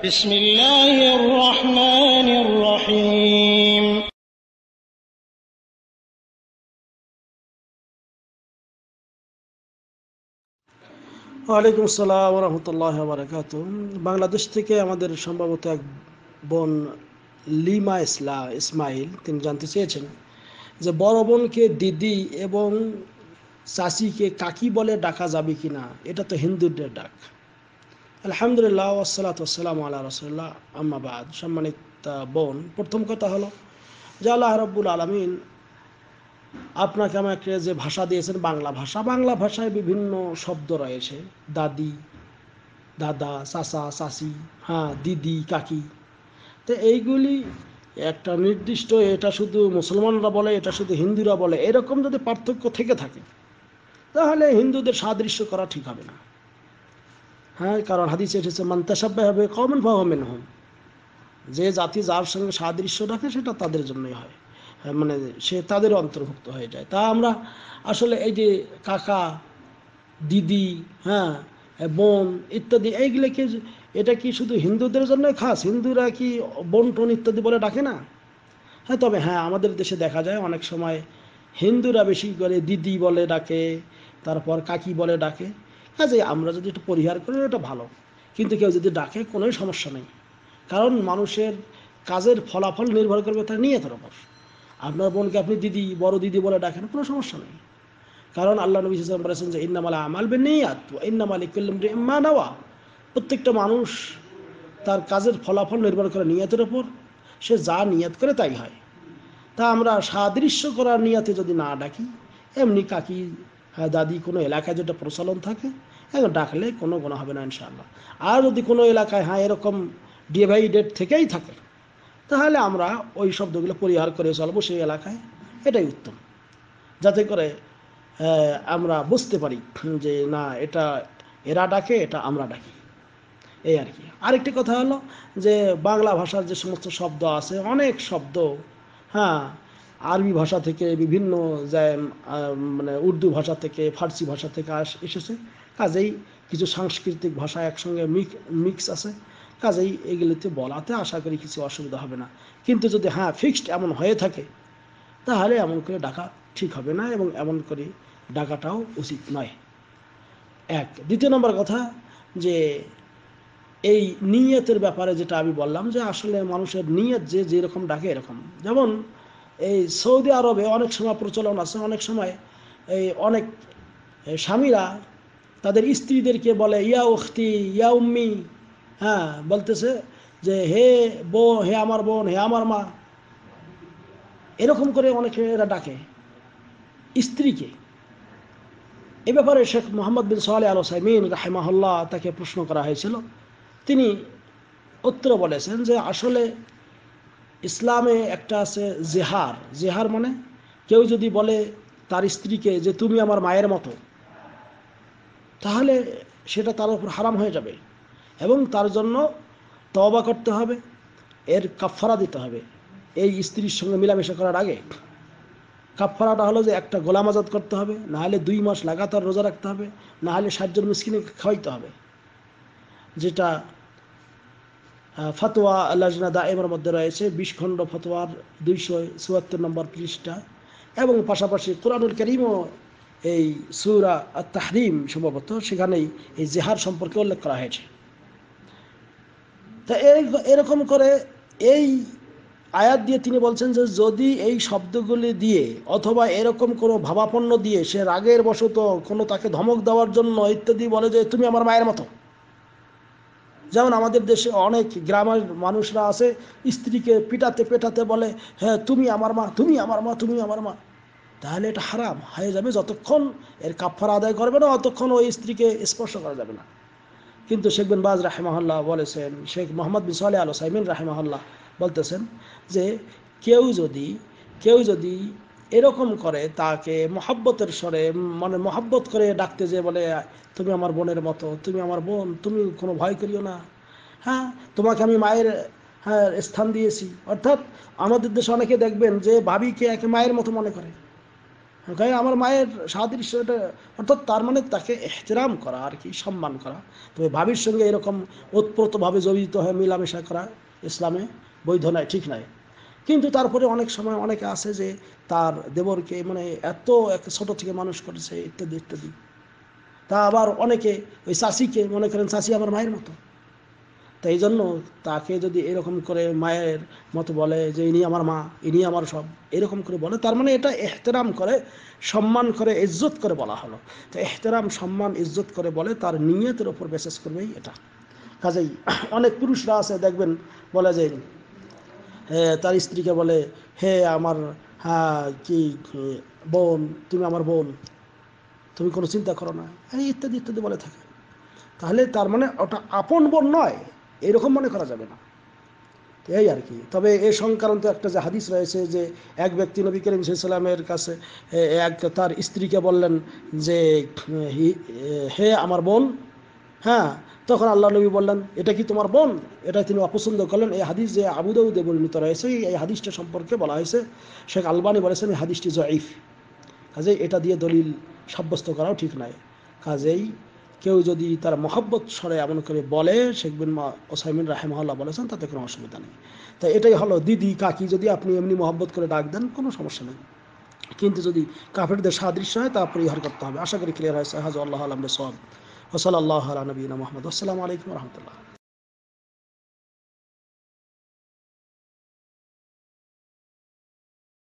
بسم الله الرحمن الرحيم ওয়ালাইকুম আসসালাম রহমতুল্লাহ বাংলাদেশ থেকে আমাদের সম্ভবত এক বোন লিমা ইসলা ইসমাইল তিনি জানতে চেয়েছেন যে বড় বোনকে দিদি এবং চাষিকে কাকি বলে ডাকা যাবে কিনা এটা তো হিন্দুদের ডাক আলহামদুলিল্লাহ ওসালাত ওসালাম আল্লাহ রসুল্লাহ আম্মাবাদ সম্মানিত বোন প্রথম কথা হলো যে আল্লাহ রব্বুল আলমিন আপনাকে আমাকে যে ভাষা দিয়েছেন বাংলা ভাষা বাংলা ভাষায় বিভিন্ন শব্দ রয়েছে দাদি দাদা চাচা চাচি হ্যাঁ দিদি কাকি তো এইগুলি একটা নির্দিষ্ট এটা শুধু মুসলমানরা বলে এটা শুধু হিন্দুরা বলে এরকম যদি পার্থক্য থেকে থাকে তাহলে হিন্দুদের সাদৃশ্য করা ঠিক হবে না হ্যাঁ কারণ হাদিসে এসেছে মান্তাসাব্বাহ হবে কমন ভগমেন হোম যে জাতি যার সঙ্গে সাদৃশ্য রাখে সেটা তাদের জন্যই হয় হ্যাঁ, মানে সে তাদের অন্তর্ভুক্ত হয়ে যায় তা আমরা আসলে এই যে কাকা দিদি হ্যাঁ বোন ইত্যাদি কি এটা কি শুধু হিন্দুদের জন্য খাস হিন্দুরা কি বোন টোন ইত্যাদি বলে ডাকে না হ্যাঁ তবে হ্যাঁ আমাদের দেশে দেখা যায় অনেক সময় হিন্দুরা বেশি করে দিদি বলে ডাকে তারপর কাকি বলে ডাকে হ্যাঁ যে আমরা যদি একটু পরিহার করি এটা ভালো কিন্তু কেউ যদি ডাকে কোনো সমস্যা নেই কারণ মানুষের কাজের ফলাফল নির্ভর করবে তার নিয়তের ওপর আপনার বোনকে আপনি দিদি বড় দিদি বলে ডাকেন কোনো সমস্যা নেই কারণ আল্লাহ নবী ইসলাম বলেছেন যে ইন্নামালা আমাল বে নেই ইন্নামালি ইম্মা নেওয়া প্রত্যেকটা মানুষ তার কাজের ফলাফল নির্ভর করে নিয়তের ওপর সে যা নিয়াত করে তাই হয় তা আমরা সাদৃশ্য করার নিয়াতে যদি না ডাকি এমনি কাকি হ্যাঁ, দাদি কোনো এলাকায় যেটা প্রচলন থাকে এখন ডাকলে কোনো গোনা হবে না ইনশাল্লাহ আর যদি কোনো এলাকায় হ্যাঁ এরকম ডিভাইডেড থেকেই থাকে তাহলে আমরা ওই শব্দগুলো পরিহার করে চলবো সেই এলাকায় এটাই উত্তম যাতে করে আমরা বুঝতে পারি যে না এটা এরা ডাকে এটা আমরা ডাকি এই আর কি আরেকটি কথা হলো যে বাংলা ভাষার যে সমস্ত শব্দ আছে অনেক শব্দ হ্যাঁ আরবি ভাষা থেকে বিভিন্ন মানে উর্দু ভাষা থেকে ফার্সি ভাষা থেকে এসেছে কাজেই কিছু সাংস্কৃতিক ভাষা একসঙ্গে মিক্স আছে কাজেই এগুলিতে বলাতে আশা করি কিছু অসুবিধা হবে না কিন্তু যদি হ্যাঁ ফিক্সড এমন হয়ে থাকে তাহলে এমন করে ডাকা ঠিক হবে না এবং এমন করে ডাকাটাও উচিত নয় এক দ্বিতীয় নম্বর কথা যে এই নিয়তের ব্যাপারে যেটা আমি বললাম যে আসলে মানুষের নিয়ত যে যেরকম ডাকে এরকম যেমন এই সৌদি আরবে অনেক সময় প্রচলন আছে অনেক সময় এই অনেক স্বামীরা তাদের স্ত্রীদেরকে বলে ইয়া উখতি ইয়া উম্মি হ্যাঁ বলতেছে যে হে বোন হে আমার বোন হে আমার মা এরকম করে অনেকে এরা ডাকে স্ত্রীকে এ ব্যাপারে শেখ মোহাম্মদ বিন সোহালে আল সাইমিন রাহেমাহল্লা তাকে প্রশ্ন করা হয়েছিল তিনি উত্তর বলেছেন যে আসলে ইসলামে একটা আছে জেহার জেহার মানে কেউ যদি বলে তার স্ত্রীকে যে তুমি আমার মায়ের মতো তাহলে সেটা তার উপর হারাম হয়ে যাবে এবং তার জন্য তবা করতে হবে এর কাফারা দিতে হবে এই স্ত্রীর সঙ্গে মিলামেশা করার আগে কাফারাটা হলো যে একটা গোলাম আজাদ করতে হবে নাহলে দুই মাস লাগাতার রোজা রাখতে হবে নাহলে সাতজন মিসকিনে খাওয়াইতে হবে যেটা ফতোয়া লাজনা দায়েমের মধ্যে রয়েছে বিশখণ্ড ফতোয়ার দুইশো চুয়াত্তর নম্বর পৃষ্ঠা এবং পাশাপাশি কোরআনুল করিমও এই সুরা তাহরিম সম্ভবত সেখানেই এই জেহার সম্পর্কে উল্লেখ করা হয়েছে তা এরকম করে এই আয়াত দিয়ে তিনি বলছেন যে যদি এই শব্দগুলি দিয়ে অথবা এরকম কোনো ভাবাপন্ন দিয়ে সে রাগের বশত কোনো তাকে ধমক দেওয়ার জন্য ইত্যাদি বলে যে তুমি আমার মায়ের মতো যেমন আমাদের দেশে অনেক গ্রামের মানুষরা আছে স্ত্রীকে পিটাতে পেটাতে বলে হ্যাঁ তুমি আমার মা তুমি আমার মা তুমি আমার মা তাহলে এটা হারাম হয়ে যাবে যতক্ষণ এর কাপড় আদায় করবে না অতক্ষণ ওই স্ত্রীকে স্পর্শ করা যাবে না কিন্তু শেখ বিন বাজ রাহেমহল্লা বলেছেন শেখ মোহাম্মদ বিন সালে আলো সাইমিন রাহেমহল্লা বলতেছেন যে কেউ যদি কেউ যদি এরকম করে তাকে মহাব্বতের স্বরে মানে মহাব্বত করে ডাকতে যে বলে তুমি আমার বোনের মতো তুমি আমার বোন তুমি কোনো ভয় করিও না হ্যাঁ তোমাকে আমি মায়ের হ্যাঁ স্থান দিয়েছি অর্থাৎ আমাদের দেশে অনেকে দেখবেন যে ভাবিকে একে মায়ের মতো মনে করে আমার মায়ের সাদৃশ্যটা অর্থাৎ তার মানে তাকে এহতেরাম করা আর কি সম্মান করা তবে ভাবির সঙ্গে এরকম ওতপ্রোতভাবে জড়িত হয়ে মেলামেশা করা ইসলামে বৈধ নয় ঠিক নয় কিন্তু তারপরে অনেক সময় অনেকে আছে যে তার দেবরকে মানে এত এক ছোট থেকে মানুষ করেছে ইত্যাদি ইত্যাদি তা আবার অনেকে ওই চাষিকে মনে করেন চাষি আমার মায়ের মতো তো এই জন্য তাকে যদি এরকম করে মায়ের মতো বলে যে ইনি আমার মা ইনি আমার সব এরকম করে বলে তার মানে এটা এহতেরাম করে সম্মান করে ইজ্জত করে বলা হলো তো এহতেরাম সম্মান ইজ্জত করে বলে তার নিয়তের ওপর বিশেষ করবেই এটা কাজেই অনেক পুরুষরা আছে দেখবেন বলে যে তার স্ত্রীকে বলে হে আমার হ্যাঁ কি বোন তুমি আমার বোন তুমি কোনো চিন্তা করো না এই ইত্যাদি ইত্যাদি বলে থাকে তাহলে তার মানে ওটা আপন বোন নয় এরকম মনে করা যাবে না এই আর কি তবে এ সংক্রান্ত একটা যে হাদিস রয়েছে যে এক ব্যক্তি নবী করিম সাল্লামের কাছে এক তার স্ত্রীকে বললেন যে হে আমার বোন হ্যাঁ তখন আল্লাহ নবী বললেন এটা কি তোমার বোন এটা তিনি অপছন্দ করলেন এই হাদিস যে আবুদাউদে বর্ণিত রয়েছে এই হাদিসটা সম্পর্কে বলা হয়েছে শেখ আলবানি বলেছেন এই হাদিসটি জয়ীফ কাজেই এটা দিয়ে দলিল সাব্যস্ত করাও ঠিক নয় কাজেই কেউ যদি তার মহব্বত স্বরে এমন করে বলে শেখ বিন ওসাইমিন রাহেমহল্লা বলেছেন তাতে কোনো অসুবিধা নেই তাই এটাই হলো দিদি কাকি যদি আপনি এমনি মহব্বত করে ডাক দেন কোনো সমস্যা নেই কিন্তু যদি কাফেরদের সাদৃশ্য হয় তা পরিহার করতে হবে আশা করি ক্লিয়ার হয়েছে হাজ আল্লাহ আলমের সব وصلى الله على نبينا محمد والسلام عليكم ورحمة الله